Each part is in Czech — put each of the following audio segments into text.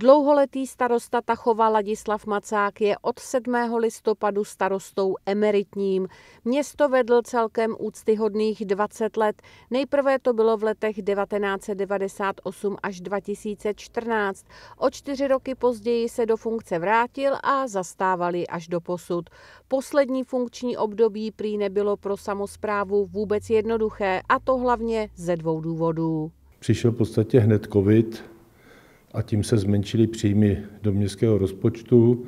Dlouholetý starosta Tachova Ladislav Macák je od 7. listopadu starostou emeritním. Město vedl celkem úctyhodných 20 let. Nejprve to bylo v letech 1998 až 2014. O čtyři roky později se do funkce vrátil a zastávali až do posud. Poslední funkční období prý nebylo pro samozprávu vůbec jednoduché a to hlavně ze dvou důvodů. Přišel v podstatě hned covid, a tím se zmenšily příjmy do městského rozpočtu.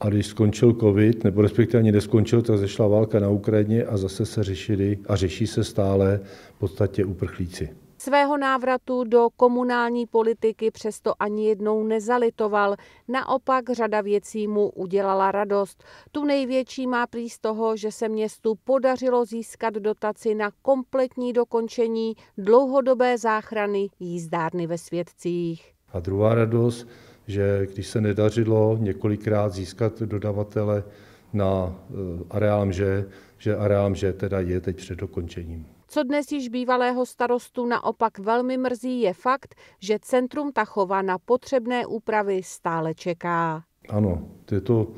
A když skončil covid, nebo respektive ani neskončil, tak zešla válka na Ukrajině a zase se řešili a řeší se stále v podstatě uprchlíci. Svého návratu do komunální politiky přesto ani jednou nezalitoval. Naopak řada věcí mu udělala radost. Tu největší má prý z toho, že se městu podařilo získat dotaci na kompletní dokončení dlouhodobé záchrany jízdárny ve Světcích. A druhá radost, že když se nedařilo několikrát získat dodavatele na eh, areál mže, že areál mže teda je teď před dokončením. Co dnes již bývalého starostu naopak velmi mrzí, je fakt, že centrum Tachova na potřebné úpravy stále čeká. Ano, to je to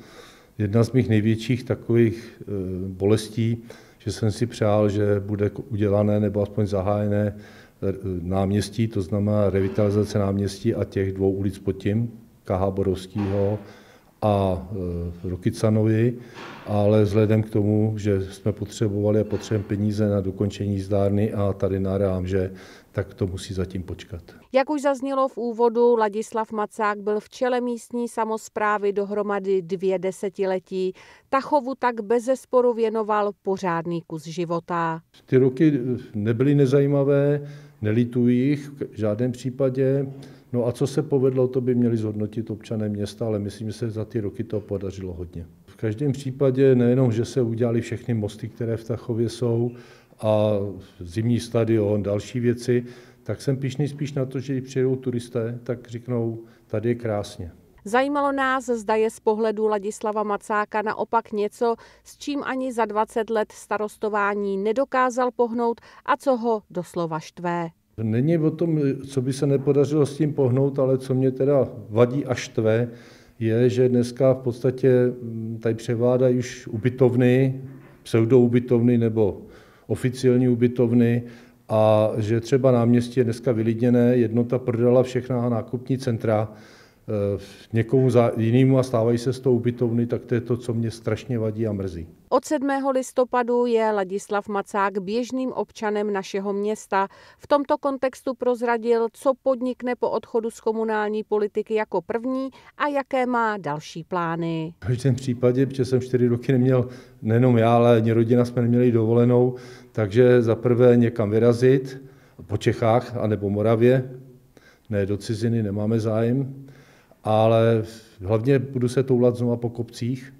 jedna z mých největších takových eh, bolestí, že jsem si přál, že bude udělané nebo aspoň zahájené náměstí, to znamená revitalizace náměstí a těch dvou ulic pod tím, Kaha Borovskýho a e, Rokycanovi, ale vzhledem k tomu, že jsme potřebovali a potřebujeme peníze na dokončení zdárny a tady na že tak to musí zatím počkat. Jak už zaznělo v úvodu, Ladislav Macák byl v čele místní samozprávy dohromady dvě desetiletí. Tachovu tak bez zesporu věnoval pořádný kus života. Ty roky nebyly nezajímavé, nelituji jich v žádném případě. No a co se povedlo, to by měli zhodnotit občané města, ale myslím, že se za ty roky to podařilo hodně. V každém případě nejenom, že se udělali všechny mosty, které v Tachově jsou, a zimní stadion, další věci, tak jsem pišný spíš na to, že když přijedou turisté, tak řeknou, tady je krásně. Zajímalo nás, zda je z pohledu Ladislava Macáka naopak něco, s čím ani za 20 let starostování nedokázal pohnout a co ho doslova štve. Není o tom, co by se nepodařilo s tím pohnout, ale co mě teda vadí a štve, je, že dneska v podstatě mm, tady převládají už ubytovny, pseudoubytovny nebo oficiální ubytovny a že třeba náměstí je dneska vylidněné, jednota prodala všechna nákupní centra Eh, někomu za jinému a stávají se z toho ubytovny, tak to je to, co mě strašně vadí a mrzí. Od 7. listopadu je Ladislav Macák běžným občanem našeho města. V tomto kontextu prozradil, co podnikne po odchodu z komunální politiky jako první a jaké má další plány. V každém případě, protože jsem čtyři roky neměl, nejenom já, ale ani rodina jsme neměli dovolenou, takže za prvé někam vyrazit po Čechách anebo Moravě, ne do ciziny, nemáme zájem ale hlavně budu se toulat znova po kopcích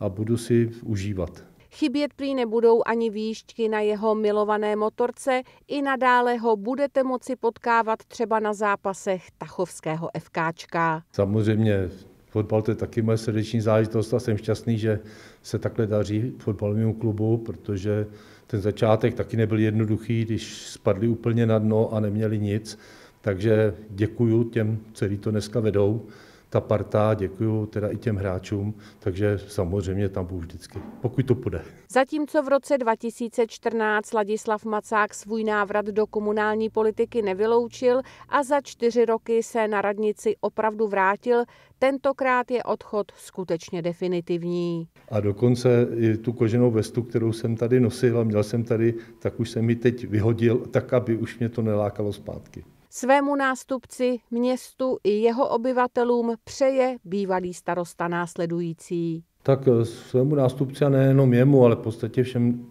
a budu si užívat. Chybět prý nebudou ani výšťky na jeho milované motorce, i nadále ho budete moci potkávat třeba na zápasech Tachovského FKčka. Samozřejmě fotbal to je taky moje srdeční záležitost a jsem šťastný, že se takhle daří fotbalovému klubu, protože ten začátek taky nebyl jednoduchý, když spadli úplně na dno a neměli nic. Takže děkuju těm, kteří to dneska vedou ta parta, děkuju teda i těm hráčům, takže samozřejmě tam budu vždycky, pokud to půjde. Zatímco v roce 2014 Ladislav Macák svůj návrat do komunální politiky nevyloučil a za čtyři roky se na radnici opravdu vrátil, tentokrát je odchod skutečně definitivní. A dokonce tu koženou vestu, kterou jsem tady nosil a měl jsem tady, tak už jsem ji teď vyhodil, tak aby už mě to nelákalo zpátky. Svému nástupci, městu i jeho obyvatelům přeje bývalý starosta následující. Tak eh, svému nástupci a nejenom jemu, ale v podstatě všem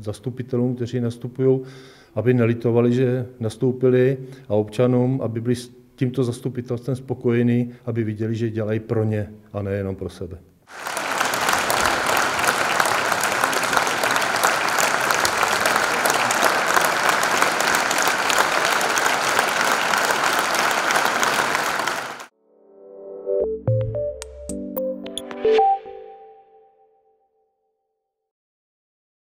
zastupitelům, kteří nastupují, aby nelitovali, že nastoupili a občanům, aby byli s tímto zastupitelstvem spokojení, aby viděli, že dělají pro ně a nejenom pro sebe.